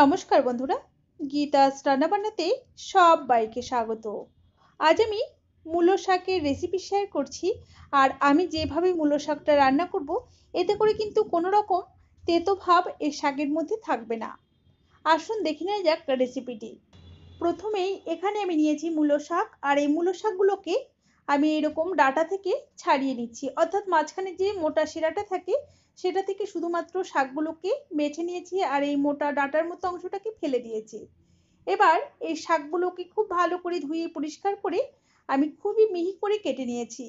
নমস্কার বন্ধুরা গীতা বান্নাতে সব বাইকে স্বাগত আজ আমি মূলো শাকের রেসিপি শেয়ার করছি আর আমি যেভাবে মূলো শাকটা রান্না করব এতে করে কিন্তু কোনো রকম তেতো ভাব এই শাকের মধ্যে থাকবে না আসুন দেখে নেওয়া যাক রেসিপিটি প্রথমেই এখানে আমি নিয়েছি মূলো শাক আর এই মূলো শাকগুলোকে আমি এরকম ডাটা থেকে ছাড়িয়ে নিচ্ছি অর্থাৎ মাঝখানে যে মোটা শিরাটা থাকে সেটা থেকে শুধুমাত্র শাকগুলোকে বেছে নিয়েছি আর এই মোটা ডাটার মতো অংশটাকে ফেলে দিয়েছি এবার এই শাকগুলোকে খুব ভালো করে ধুয়ে পরিষ্কার করে আমি খুবই মিহি করে কেটে নিয়েছি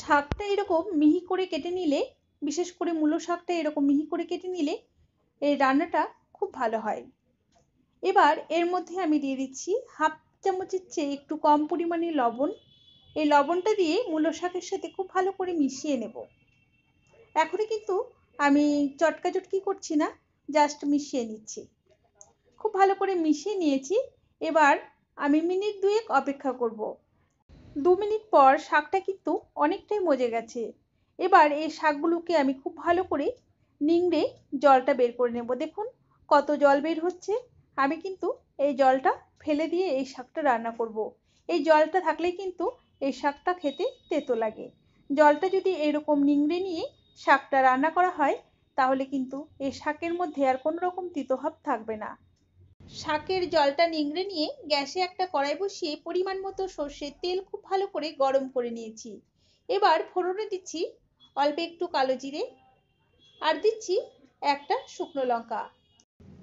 শাকটা এরকম মিহি করে কেটে নিলে বিশেষ করে মূলো শাকটা এরকম মিহি করে কেটে নিলে এই রান্নাটা খুব ভালো হয় এবার এর মধ্যে আমি দিয়ে দিচ্ছি হাফ চামচের চেয়ে একটু কম পরিমাণে লবণ এই লবণটা দিয়ে মূলো শাকের সাথে খুব ভালো করে মিশিয়ে নেব এখনই কিন্তু আমি চটকা চটকি করছি না জাস্ট মিশিয়ে নিচ্ছি খুব ভালো করে মিশিয়ে নিয়েছি এবার আমি মিনিট দুয়েক অপেক্ষা করব। দু মিনিট পর শাকটা কিন্তু অনেকটাই মজে গেছে এবার এই শাকগুলোকে আমি খুব ভালো করে নিংড়ে জলটা বের করে নেব দেখুন কত জল বের হচ্ছে আমি কিন্তু এই জলটা ফেলে দিয়ে এই শাকটা রান্না করব। এই জলটা থাকলেই কিন্তু এই শাকটা খেতে তেতো লাগে জলটা যদি এরকম নিংড়ে নিয়ে শাকটা রান্না করা হয় তাহলে কিন্তু এই শাকের মধ্যে আর কোনো রকম তিতোভাব থাকবে না শাকের জলটা নিংড়ে নিয়ে গ্যাসে একটা কড়াই বসিয়ে পরিমাণ মতো সর্ষের তেল খুব ভালো করে গরম করে নিয়েছি এবার ফোড়নে দিচ্ছি অল্প একটু কালো জিরে আর দিচ্ছি একটা শুকনো লঙ্কা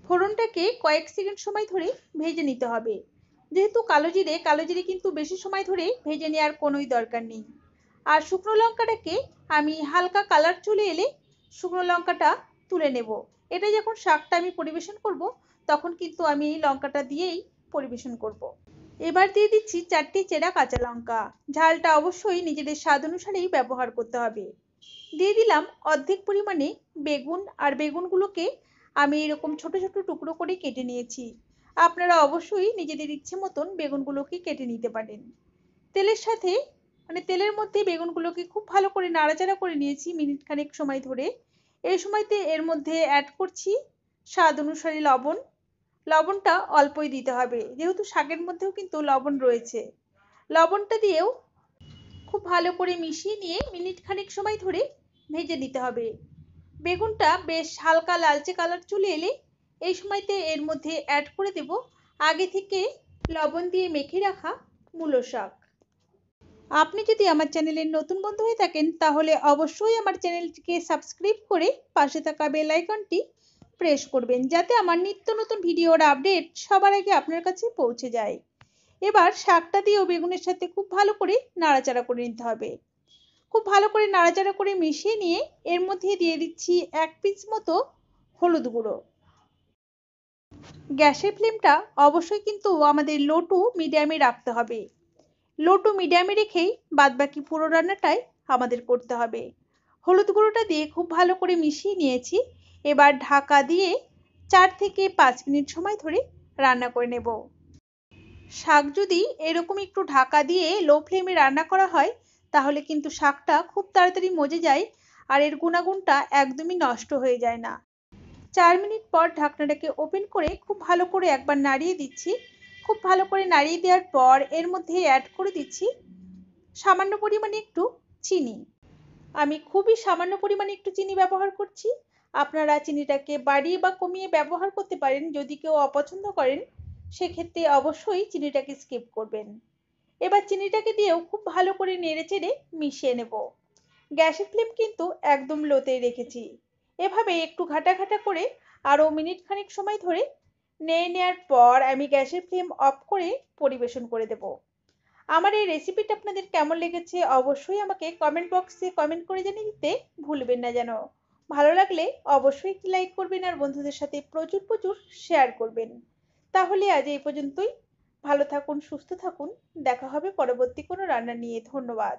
ফোড়নটাকে কয়েক সেকেন্ড সময় ধরে ভেজে নিতে হবে যেহেতু কালো জিরে কালো জিরে কিন্তু বেশি সময় ধরে ভেজে নেওয়ার কোনোই দরকার নেই আর শুকনো লঙ্কাটাকে আমি হালকা কালার চলে এলে শুকনো লঙ্কাটা তুলে নেব এটা যখন শাকটা আমি পরিবেশন করব তখন কিন্তু আমি এই লঙ্কাটা দিয়েই পরিবেশন করব। এবার দিয়ে দিচ্ছি চারটি চেরা কাঁচা লঙ্কা ঝালটা অবশ্যই নিজেদের স্বাদ অনুসারেই ব্যবহার করতে হবে দিয়ে দিলাম অর্ধেক পরিমাণে বেগুন আর বেগুনগুলোকে আমি এরকম ছোট ছোট টুকরো করে কেটে নিয়েছি আপনারা অবশ্যই নিজেদের ইচ্ছে মতন বেগুনগুলোকে কেটে নিতে পারেন তেলের সাথে মানে তেলের মধ্যে বেগুনগুলোকে খুব ভালো করে নাড়াচাড়া করে নিয়েছি মিনিট খানেক সময় ধরে এই সময়তে এর মধ্যে অ্যাড করছি স্বাদ অনুসারে লবণ লবণটা অল্পই দিতে হবে যেহেতু শাকের মধ্যেও কিন্তু লবণ রয়েছে লবণটা দিয়েও খুব ভালো করে মিশিয়ে নিয়ে মিনিট খানেক সময় ধরে ভেজে নিতে হবে বেগুনটা বেশ হালকা লালচে কালার চলে এলে এই সময়তে এর মধ্যে অ্যাড করে দেব আগে থেকে লবণ দিয়ে মেখে রাখা মূলো শাক আপনি যদি আমার চ্যানেলের নতুন বন্ধু হয়ে থাকেন তাহলে অবশ্যই আমার চ্যানেলটিকে সাবস্ক্রাইব করে পাশে থাকা বেল আইকনটি প্রেস করবেন যাতে আমার নিত্য নতুন ভিডিওর আপডেট সবার আগে আপনার কাছে পৌঁছে যায় এবার শাকটা দিয়েও বেগুনের সাথে খুব ভালো করে নাড়াচাড়া করে নিতে হবে খুব ভালো করে নাড়াচাড়া করে মিশিয়ে নিয়ে এর মধ্যে দিয়ে দিচ্ছি এক পিস মতো হলুদ গুঁড়ো গ্যাসের ফ্লেমটা অবশ্যই কিন্তু আমাদের লো টু মিডিয়ামে রাখতে হবে লো টু মিডিয়ামে রেখেই বাদবাকি পুরো রান্নাটাই আমাদের করতে হবে হলুদ গুঁড়োটা দিয়ে খুব ভালো করে মিশিয়ে নিয়েছি এবার ঢাকা দিয়ে চার থেকে পাঁচ মিনিট সময় ধরে রান্না করে নেব শাক যদি এরকম একটু ঢাকা দিয়ে লো ফ্লেমে রান্না করা হয় তাহলে কিন্তু শাকটা খুব তাড়াতাড়ি মজে যায় আর এর গুণাগুণটা একদমই নষ্ট হয়ে যায় না চার মিনিট পর ঢাকনাটাকে ওপেন করে খুব ভালো করে একবার নাড়িয়ে দিচ্ছি খুব ভালো করে নাড়িয়ে দেওয়ার পর এর মধ্যে অ্যাড করে দিচ্ছি সামান্য পরিমাণে একটু চিনি আমি খুবই সামান্য পরিমাণে একটু চিনি ব্যবহার করছি আপনারা চিনিটাকে বাড়িয়ে বা কমিয়ে ব্যবহার করতে পারেন যদি কেউ অপছন্দ করেন সেক্ষেত্রে অবশ্যই চিনিটাকে স্কিপ করবেন এবার চিনিটাকে দিয়েও খুব ভালো করে নেড়ে চেড়ে মিশিয়ে নেব গ্যাসের ফ্লেম কিন্তু একদম লোতেই রেখেছি এভাবে একটু ঘাটাঘাটা করে আরও মিনিট খানিক সময় ধরে নেড়ে নেওয়ার পর আমি গ্যাসের ফ্লেম অফ করে পরিবেশন করে দেব আমার এই রেসিপিটা আপনাদের কেমন লেগেছে অবশ্যই আমাকে কমেন্ট বক্সে কমেন্ট করে জানিয়ে দিতে ভুলবেন না যেন ভালো লাগলে অবশ্যই একটি লাইক করবেন আর বন্ধুদের সাথে প্রচুর প্রচুর শেয়ার করবেন তাহলে আজ এই পর্যন্তই ভালো থাকুন সুস্থ থাকুন দেখা হবে পরবর্তী কোনো রান্না নিয়ে ধন্যবাদ